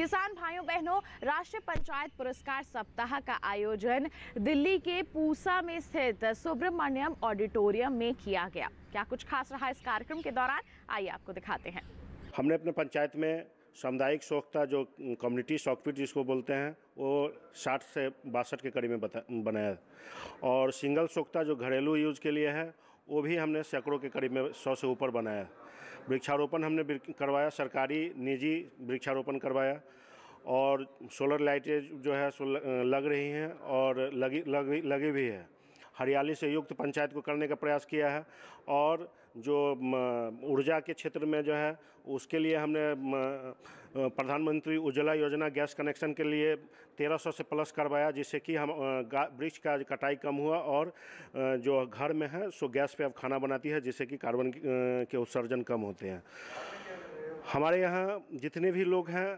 किसान भाइयों बहनों राष्ट्रीय पंचायत पुरस्कार सप्ताह का आयोजन दिल्ली के पूसा में स्थित सुब्रमण्यम ऑडिटोरियम में किया गया क्या कुछ खास रहा इस कार्यक्रम के दौरान आइए आपको दिखाते हैं हमने अपने पंचायत में सामुदायिक सोखता जो कम्युनिटी सॉकफिट जिसको बोलते हैं वो 60 से बासठ के करीब में बनाया और सिंगल सोखता जो घरेलू यूज के लिए है वो भी हमने सैकड़ों के करीब में सौ से ऊपर बनाया है वृक्षारोपण हमने करवाया सरकारी निजी वृक्षारोपण करवाया और सोलर लाइटें जो है सो लग रही हैं और लगी लगी लगी भी है हरियाली से युक्त पंचायत को करने का प्रयास किया है और जो ऊर्जा के क्षेत्र में जो है उसके लिए हमने प्रधानमंत्री उज्ज्वला योजना गैस कनेक्शन के लिए 1300 से प्लस करवाया जिससे कि हम वृक्ष का कटाई कम हुआ और जो घर में है सो गैस पे अब खाना बनाती है जिससे कि कार्बन के उत्सर्जन कम होते हैं हमारे यहाँ जितने भी लोग हैं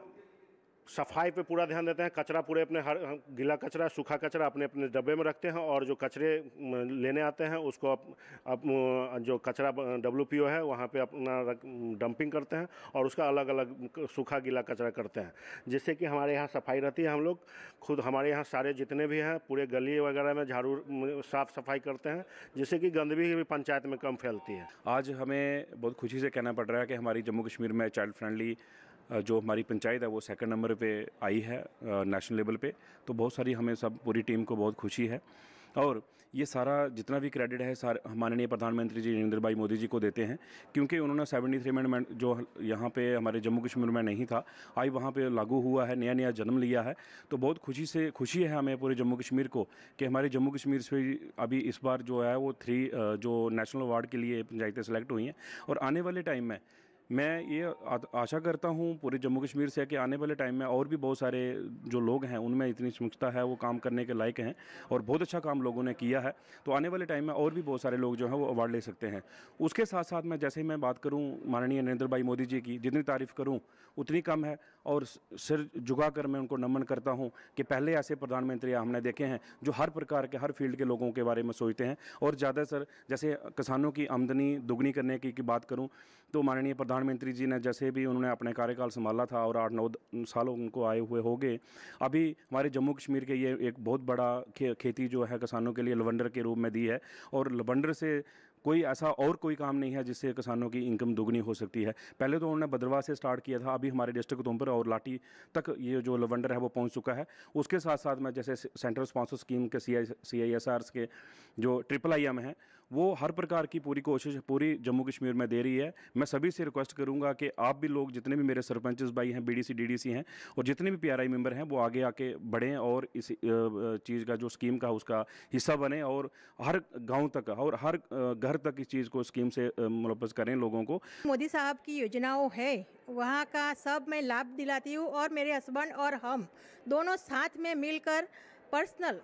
सफाई पे पूरा ध्यान देते हैं कचरा पूरे अपने हर गीला कचरा सूखा कचरा अपने अपने डब्बे में रखते हैं और जो कचरे लेने आते हैं उसको अप, अप, जो कचरा डब्ल्यू है वहाँ पे अपना डंपिंग करते हैं और उसका अलग अलग सूखा गीला कचरा करते हैं जिससे कि हमारे यहाँ सफाई रहती है हम लोग खुद हमारे यहाँ सारे जितने भी हैं पूरे गली वगैरह में झाड़ू साफ़ सफाई करते हैं जिससे कि गंदगी भी पंचायत में कम फैलती है आज हमें बहुत खुशी से कहना पड़ रहा है कि हमारी जम्मू कश्मीर में चाइल्ड फ्रेंडली जो हमारी पंचायत है वो सेकंड नंबर पे आई है नेशनल लेवल पे तो बहुत सारी हमें सब पूरी टीम को बहुत खुशी है और ये सारा जितना भी क्रेडिट है सारे माननीय प्रधानमंत्री जी नरेंद्र भाई मोदी जी को देते हैं क्योंकि उन्होंने थ्री अमेंडमेंट जो यहाँ पे हमारे जम्मू कश्मीर में नहीं था आज वहाँ पे लागू हुआ है नया नया जन्म लिया है तो बहुत खुशी से खुशी है हमें पूरे जम्मू कश्मीर को कि हमारे जम्मू कश्मीर से अभी इस बार जो है वो थ्री जो नेशनल अवार्ड के लिए पंचायतें सेलेक्ट हुई हैं और आने वाले टाइम में मैं ये आशा करता हूँ पूरे जम्मू कश्मीर से कि आने वाले टाइम में और भी बहुत सारे जो लोग हैं उनमें इतनी समुचता है वो काम करने के लायक हैं और बहुत अच्छा काम लोगों ने किया है तो आने वाले टाइम में और भी बहुत सारे लोग जो हैं वो अवार्ड ले सकते हैं उसके साथ साथ मैं जैसे ही मैं बात करूँ माननीय नरेंद्र भाई मोदी जी की जितनी तारीफ़ करूँ उतनी कम है और सिर झुकाकर मैं उनको नमन करता हूँ कि पहले ऐसे प्रधानमंत्री हमने देखे हैं जो हर प्रकार के हर फील्ड के लोगों के बारे में सोचते हैं और ज़्यादा सर जैसे किसानों की आमदनी दुगनी करने की, की बात करूँ तो माननीय प्रधानमंत्री जी ने जैसे भी उन्होंने अपने कार्यकाल संभाला था और आठ नौ साल उनको आए हुए हो गए अभी हमारे जम्मू कश्मीर के ये एक बहुत बड़ा खे खेती जो है किसानों के लिए लवंडर के रूप में दी है और लवंडर से कोई ऐसा और कोई काम नहीं है जिससे किसानों की इनकम दोगुनी हो सकती है पहले तो उन्होंने भद्रवाह से स्टार्ट किया था अभी हमारे डिस्ट्रिक्ट उधमपुर और लाठी तक ये जो लवंडर है वो पहुँच चुका है उसके साथ साथ मैं जैसे सेंट्रल स्पॉन्सर स्कीम के सी आई सी आई एस के जो ट्रिपल आई एम है वो हर प्रकार की पूरी कोशिश पूरी जम्मू कश्मीर में दे रही है मैं सभी से रिक्वेस्ट करूँगा कि आप भी लोग जितने भी मेरे सरपंचस भाई हैं बीडीसी डीडीसी हैं और जितने भी पीआरआई मेंबर हैं वो आगे आके बढ़ें और इस चीज़ का जो स्कीम का उसका हिस्सा बने और हर गाँव तक और हर घर तक इस चीज़ को स्कीम से मुलवस करें लोगों को मोदी साहब की योजनाओं है वहाँ का सब मैं लाभ दिलाती हूँ और मेरे हस्बैंड और हम दोनों साथ में मिलकर पर्सनल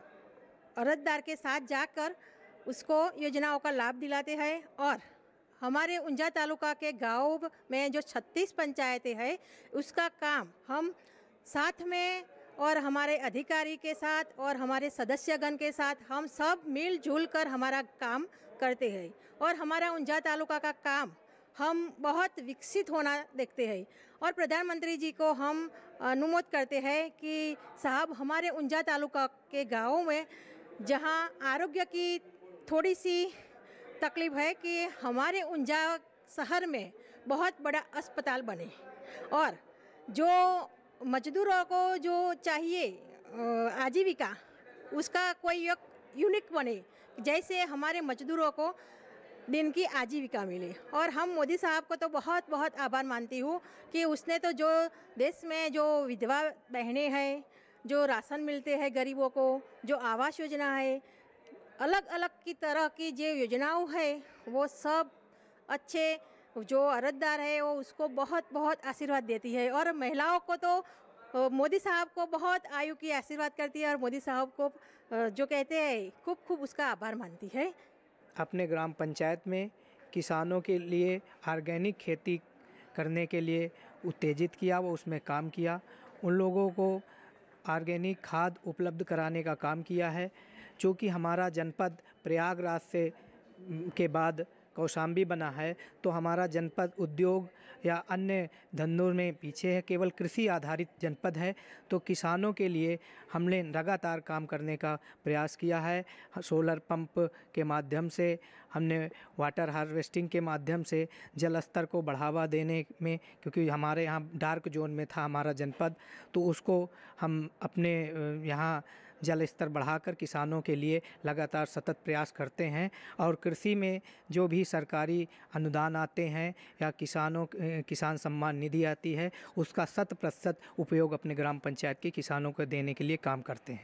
अरजदार के साथ जाकर उसको योजनाओं का लाभ दिलाते हैं और हमारे ऊंझा तालुका के गांव में जो 36 पंचायतें हैं उसका काम हम साथ में और हमारे अधिकारी के साथ और हमारे सदस्यगण के साथ हम सब मिलजुल कर हमारा काम करते हैं और हमारा ऊंझा तालुका का काम हम बहुत विकसित होना देखते हैं और प्रधानमंत्री जी को हम अनुमोद करते हैं कि साहब हमारे ऊंझा तालुका के गाँव में जहाँ आरोग्य की थोड़ी सी तकलीफ है कि हमारे ऊंझा शहर में बहुत बड़ा अस्पताल बने और जो मजदूरों को जो चाहिए आजीविका उसका कोई एक यूनिक बने जैसे हमारे मजदूरों को दिन की आजीविका मिले और हम मोदी साहब को तो बहुत बहुत आभार मानती हूँ कि उसने तो जो देश में जो विधवा बहनें हैं जो राशन मिलते हैं गरीबों को जो आवास योजना है अलग अलग की तरह की जो योजनाओं है वो सब अच्छे जो अरजदार है वो उसको बहुत बहुत आशीर्वाद देती है और महिलाओं को तो मोदी साहब को बहुत आयु की आशीर्वाद करती है और मोदी साहब को जो कहते हैं खूब खूब उसका आभार मानती है अपने ग्राम पंचायत में किसानों के लिए ऑर्गेनिक खेती करने के लिए उत्तेजित किया व उसमें काम किया उन लोगों को ऑर्गेनिक खाद उपलब्ध कराने का काम किया है चूँकि हमारा जनपद प्रयागराज से के बाद कौशाम्बी बना है तो हमारा जनपद उद्योग या अन्य धंधों में पीछे है केवल कृषि आधारित जनपद है तो किसानों के लिए हमने लगातार काम करने का प्रयास किया है सोलर पंप के माध्यम से हमने वाटर हार्वेस्टिंग के माध्यम से जल स्तर को बढ़ावा देने में क्योंकि हमारे यहाँ डार्क जोन में था हमारा जनपद तो उसको हम अपने यहाँ जल स्तर बढ़ाकर किसानों के लिए लगातार सतत प्रयास करते हैं और कृषि में जो भी सरकारी अनुदान आते हैं या किसानों किसान सम्मान निधि आती है उसका शत प्रतिशत उपयोग अपने ग्राम पंचायत के किसानों को देने के लिए काम करते हैं